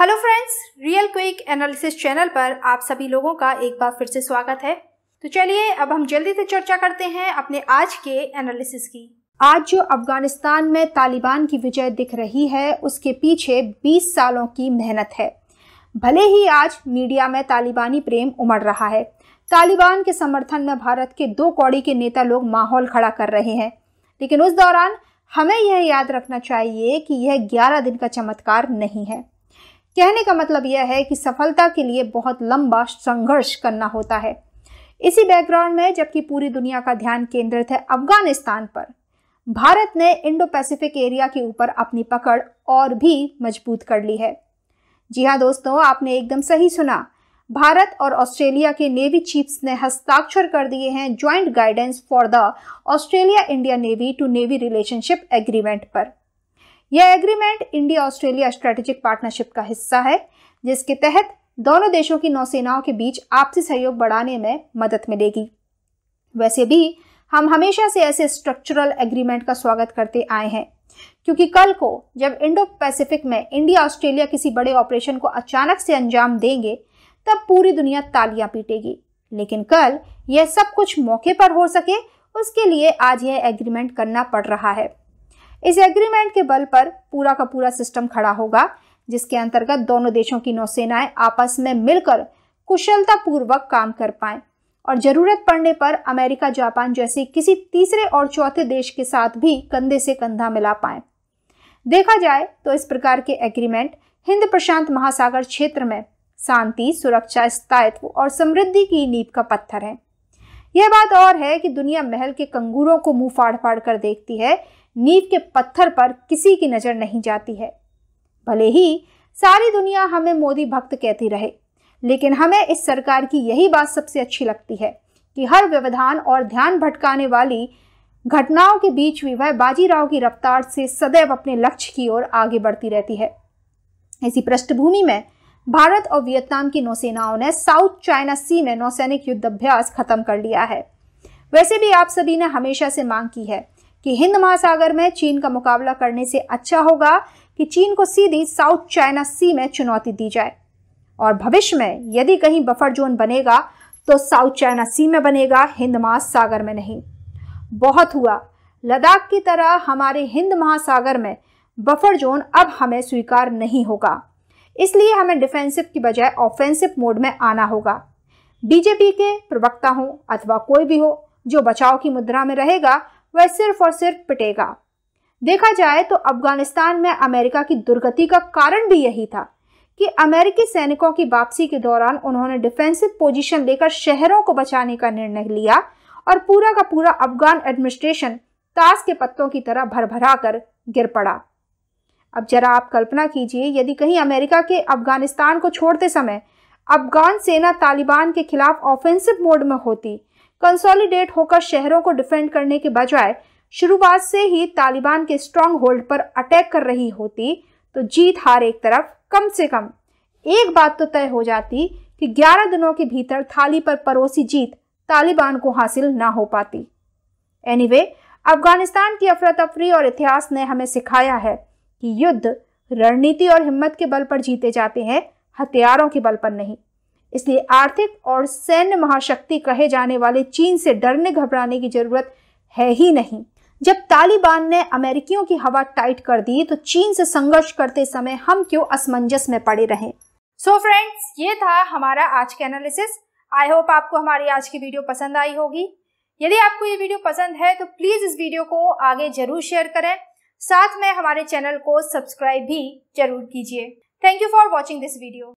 hello friends real quick analysis channel पर आप सभी लोगों का एक बार फिर से स्वागत है तो चलिए अब हम जल्दी से चर्चा करते हैं अपने आज के एनालिसिस की आज जो अफगानिस्तान में तालिबान की विजय दिख रही है उसके पीछे 20 सालों की मेहनत है भले ही आज मीडिया में तालिबानी प्रेम उमड़ रहा है तालिबान के समर्थन में भारत के दो कौड़ी के नेता लोग माहौल खड़ा कर रहे हैं लेकिन उस दौरान हमें यह याद रखना चाहिए कि यह 11 दिन का चमत्कार नहीं है कहने का मतलब यह है कि सफलता के लिए बहुत लंबा संघर्ष करना होता है इसी बैकग्राउंड में जबकि पूरी दुनिया का ध्यान केंद्रित है अफगानिस्तान पर भारत ने इंडो पैसिफिक एरिया के ऊपर अपनी पकड़ और भी मजबूत कर ली है जी हाँ दोस्तों आपने एकदम सही सुना भारत और ऑस्ट्रेलिया के नेवी चीफ्स ने हस्ताक्षर कर दिए हैं joint guidance for the Australia India navy to navy relationship agreement पर यह agreement India Australia strategic partnership का हिस्सा है जिसके तहत दोनों देशों की नौसेनाओं के बीच आपसी सहयोग बढ़ाने में मदद मिलेगी वैसे भी हम हमेशा से ऐसे स्ट्रक्चरल एग्रीमेंट का स्वागत करते आए हैं क्योंकि कल को जब इंडो पैसिफिक में इंडिया ऑस्ट्रेलिया किसी बड़े ऑपरेशन को अचानक से अंजाम देंगे तब पूरी दुनिया तालियां पीटेगी लेकिन कल यह सब कुछ मौके पर हो सके उसके लिए आज यह एग्रीमेंट करना पड़ रहा है इस एग्रीमेंट के बल पर पूरा का पूरा सिस्टम खड़ा होगा जिसके अंतर्गत दोनों देशों की नौसेनाएं आपस में मिलकर कुशलता पूर्वक काम कर पाए और जरूरत पड़ने पर अमेरिका जापान जैसे किसी तीसरे और चौथे देश के साथ भी कंधे से कंधा मिला पाए देखा जाए तो इस प्रकार के एग्रीमेंट हिंद प्रशांत महासागर क्षेत्र में शांति सुरक्षा स्थायित्व और समृद्धि की नींव का पत्थर है यह बात और है कि दुनिया महल के कंगूरों को मुंह फाड़ फाड़ कर देखती है नींव के पत्थर पर किसी की नज़र नहीं जाती है भले ही सारी दुनिया हमें मोदी भक्त कहती रहे लेकिन हमें इस सरकार की यही बात सबसे अच्छी लगती है कि हर व्यवधान और ध्यान भटकाने वाली घटनाओं के बीच भी वह बाजीराव की रफ्तार से सदैव अपने लक्ष्य की ओर आगे बढ़ती रहती है इसी पृष्ठभूमि में भारत और वियतनाम की नौसेनाओं ने साउथ चाइना सी में नौसैनिक युद्ध अभ्यास खत्म कर लिया है वैसे भी आप सभी ने हमेशा से मांग की है कि हिंद महासागर में चीन का मुकाबला करने से अच्छा होगा कि चीन को सीधी साउथ चाइना सी में चुनौती दी जाए और भविष्य में यदि कहीं बफर जोन बनेगा तो साउथ चाइना सी में बनेगा हिंद महासागर में नहीं बहुत हुआ लद्दाख की तरह हमारे हिंद महासागर में बफर जोन अब हमें स्वीकार नहीं होगा इसलिए हमें डिफेंसिव की बजाय ऑफेंसिव मोड में आना होगा बीजेपी के प्रवक्ता हो अथवा कोई भी हो जो बचाव की मुद्रा में रहेगा वह सिर्फ और सिर्फ पिटेगा देखा जाए तो अफगानिस्तान में अमेरिका की दुर्गति का कारण भी यही था कि अमेरिकी सैनिकों की वापसी के दौरान उन्होंने डिफेंसिव पोजीशन लेकर शहरों को बचाने का निर्णय लिया और पूरा का पूरा अफगान एडमिनिस्ट्रेशन ताश के पत्तों की तरह भरभरा कर गिर पड़ा अब जरा आप कल्पना कीजिए यदि कहीं अमेरिका के अफगानिस्तान को छोड़ते समय अफगान सेना तालिबान के खिलाफ ऑफेंसिव मोड में होती कंसोलिडेट होकर शहरों को डिफेंड करने के बजाय शुरुआत से ही तालिबान के स्ट्रांग होल्ड पर अटैक कर रही होती तो जीत हार एक तरफ कम से कम एक बात तो तय हो जाती कि 11 दिनों के भीतर थाली पर परोसी जीत तालिबान को हासिल ना हो पाती एनीवे anyway, अफगानिस्तान की अफरा तफरी और इतिहास ने हमें सिखाया है कि युद्ध रणनीति और हिम्मत के बल पर जीते जाते हैं हथियारों के बल पर नहीं इसलिए आर्थिक और सैन्य महाशक्ति कहे जाने वाले चीन से डरने घबराने की जरूरत है ही नहीं जब तालिबान ने अमेरिकियों की हवा टाइट कर दी तो चीन से संघर्ष करते समय हम क्यों असमंजस में पड़े रहे सो so फ्रेंड्स ये था हमारा आज का एनालिसिस आई होप आपको हमारी आज की वीडियो पसंद आई होगी यदि आपको ये वीडियो पसंद है तो प्लीज़ इस वीडियो को आगे जरूर शेयर करें साथ में हमारे चैनल को सब्सक्राइब भी जरूर कीजिए thank you for watching this video